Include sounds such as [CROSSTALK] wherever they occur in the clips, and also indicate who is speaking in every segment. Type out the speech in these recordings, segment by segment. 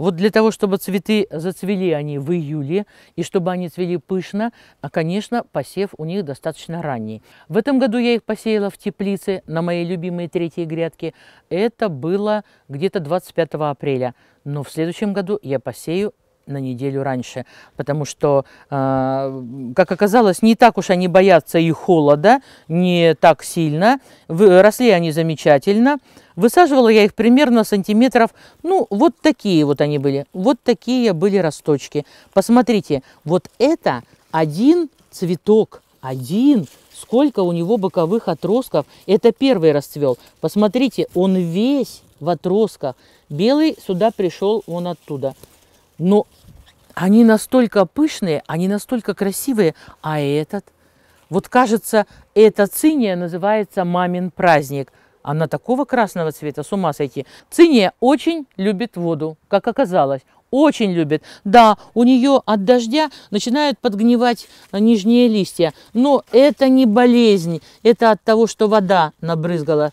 Speaker 1: Вот для того, чтобы цветы зацвели они в июле, и чтобы они цвели пышно, а, конечно, посев у них достаточно ранний. В этом году я их посеяла в теплице на моей любимой третьей грядке. Это было где-то 25 апреля. Но в следующем году я посею на неделю раньше, потому что, э, как оказалось, не так уж они боятся и холода, не так сильно. Росли они замечательно. Высаживала я их примерно сантиметров, ну, вот такие вот они были, вот такие были росточки. Посмотрите, вот это один цветок, один сколько у него боковых отростков. Это первый расцвел. Посмотрите, он весь в отростках. Белый сюда пришел он оттуда но они настолько пышные, они настолько красивые, а этот? Вот кажется, эта циния называется «мамин праздник». Она такого красного цвета, с ума сойти. Циния очень любит воду, как оказалось. Очень любит. Да, у нее от дождя начинают подгнивать нижние листья. Но это не болезнь. Это от того, что вода набрызгала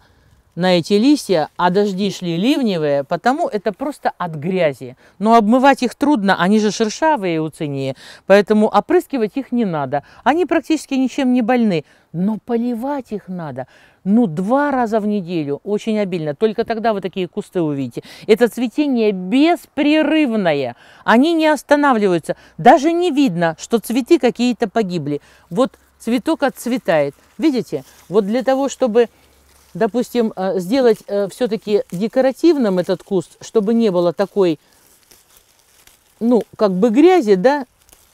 Speaker 1: на эти листья, а дожди шли ливневые, потому это просто от грязи. Но обмывать их трудно, они же шершавые у цинии, поэтому опрыскивать их не надо. Они практически ничем не больны, но поливать их надо. Ну, два раза в неделю, очень обильно. Только тогда вы такие кусты увидите. Это цветение беспрерывное. Они не останавливаются. Даже не видно, что цветы какие-то погибли. Вот цветок отцветает. Видите? Вот для того, чтобы допустим, э, сделать э, все-таки декоративным этот куст, чтобы не было такой, ну, как бы грязи, да,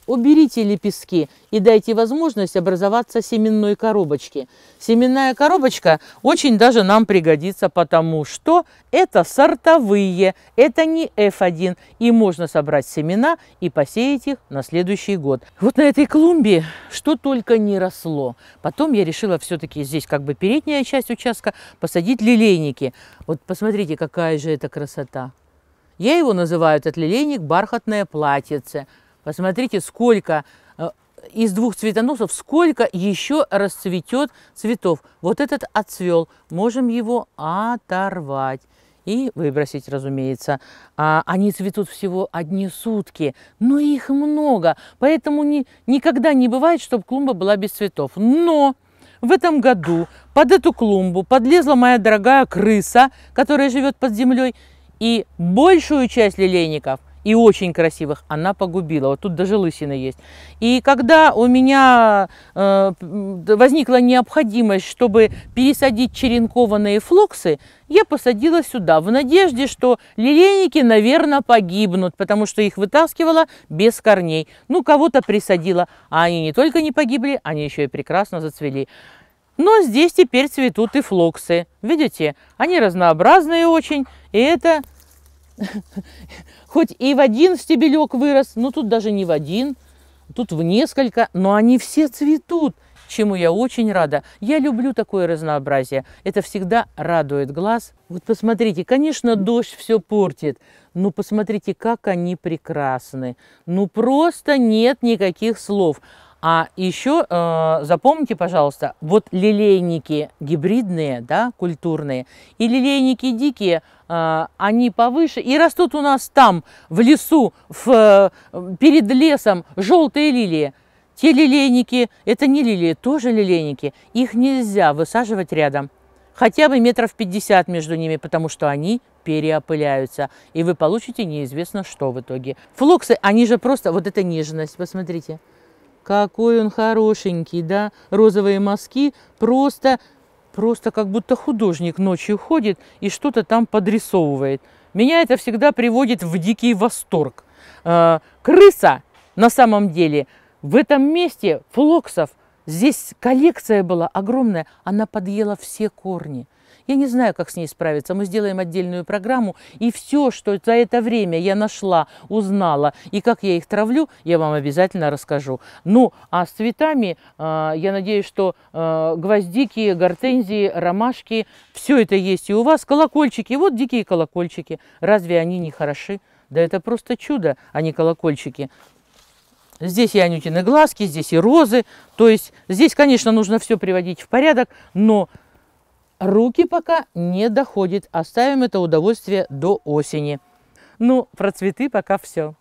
Speaker 1: Уберите лепестки и дайте возможность образоваться семенной коробочке. Семенная коробочка очень даже нам пригодится, потому что это сортовые, это не F1. И можно собрать семена и посеять их на следующий год. Вот на этой клумбе что только не росло. Потом я решила все-таки здесь как бы передняя часть участка посадить лилейники. Вот посмотрите, какая же это красота. Я его называю, этот лилейник, бархатное платьице – Посмотрите, сколько э, из двух цветоносов, сколько еще расцветет цветов. Вот этот отцвел, можем его оторвать и выбросить, разумеется. А, они цветут всего одни сутки, но их много, поэтому ни, никогда не бывает, чтобы клумба была без цветов. Но в этом году под эту клумбу подлезла моя дорогая крыса, которая живет под землей, и большую часть лилейников – и очень красивых, она погубила. Вот тут даже лысина есть. И когда у меня э, возникла необходимость, чтобы пересадить черенкованные флоксы, я посадила сюда в надежде, что лилейники, наверное, погибнут, потому что их вытаскивала без корней. Ну, кого-то присадила, а они не только не погибли, они еще и прекрасно зацвели. Но здесь теперь цветут и флоксы. Видите, они разнообразные очень, и это [LAUGHS] Хоть и в один стебелек вырос, но тут даже не в один, тут в несколько, но они все цветут, чему я очень рада. Я люблю такое разнообразие, это всегда радует глаз. Вот посмотрите, конечно, дождь все портит, но посмотрите, как они прекрасны. Ну просто нет никаких слов. А еще э, запомните, пожалуйста, вот лилейники гибридные, да, культурные, и лилейники дикие, э, они повыше, и растут у нас там, в лесу, в, э, перед лесом желтые лилии. Те лилейники, это не лилии, тоже лилейники, их нельзя высаживать рядом, хотя бы метров 50 между ними, потому что они переопыляются, и вы получите неизвестно что в итоге. Флоксы, они же просто, вот эта нежность, посмотрите. Какой он хорошенький, да? Розовые мазки просто, просто как будто художник ночью ходит и что-то там подрисовывает. Меня это всегда приводит в дикий восторг. А, крыса на самом деле в этом месте флоксов Здесь коллекция была огромная, она подъела все корни. Я не знаю, как с ней справиться. Мы сделаем отдельную программу, и все, что за это время я нашла, узнала, и как я их травлю, я вам обязательно расскажу. Ну, а с цветами, э, я надеюсь, что э, гвоздики, гортензии, ромашки, все это есть и у вас. Колокольчики, вот дикие колокольчики. Разве они не хороши? Да это просто чудо, а не колокольчики. Здесь и анютины глазки, здесь и розы. То есть здесь, конечно, нужно все приводить в порядок, но Руки пока не доходят, оставим это удовольствие до осени. Ну, про цветы пока все.